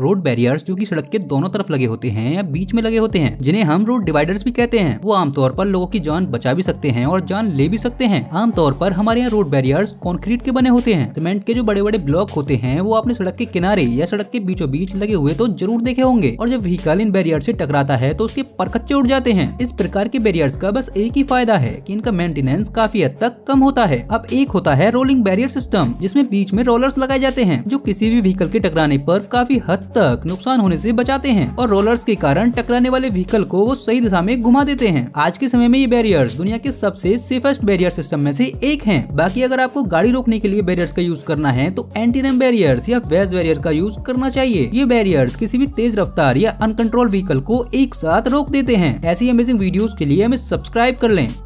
road barriers जो कि सड़क के दोनों तरफ लगे होते हैं या बीच में लगे होते हैं जिन्हें हम रोड डिवाइडर्स भी कहते हैं वो आमतौर पर लोगों की जान बचा भी सकते हैं और जान ले भी सकते हैं आमतौर पर हमारे यहाँ रोड बैरियर्स कंक्रीट के बने होते हैं सीमेंट के जो बड़े बड़े ब्लॉक होते हैं वो अपने सड़क के किनारे या सड़क के बीचों बीच लगे हुए तो जरूर देखे होंगे और जब व्हीकल इन बैरियर से टकराता है तो उसके परखच्चे उड़ जाते हैं इस प्रकार के बैरियर्स का बस एक ही फायदा है की इनका मेंटेनेंस काफी हद तक कम होता है अब एक होता है रोलिंग बैरियर सिस्टम जिसमे बीच में रोलर्स लगाए जाते हैं जो किसी भी व्हीकल के टकराने पर काफी हद हद तक नुकसान होने से बचाते हैं और रोलर्स के कारण टकराने वाले व्हीकल को वो सही दिशा में घुमा देते हैं आज के समय में ये बैरियर्स दुनिया के सबसे सेफेस्ट बैरियर सिस्टम में से एक है बाकी अगर आपको गाड़ी रोकने के लिए बैरियर्स का यूज करना है तो एंटी रैम बैरियर्स या वेज बैरियर का यूज करना चाहिए ये बैरियर्स किसी भी तेज रफ्तार या अनकंट्रोल व्हीकल को एक साथ रोक देते हैं ऐसी अमेजिंग वीडियो के लिए हमें सब्सक्राइब कर लें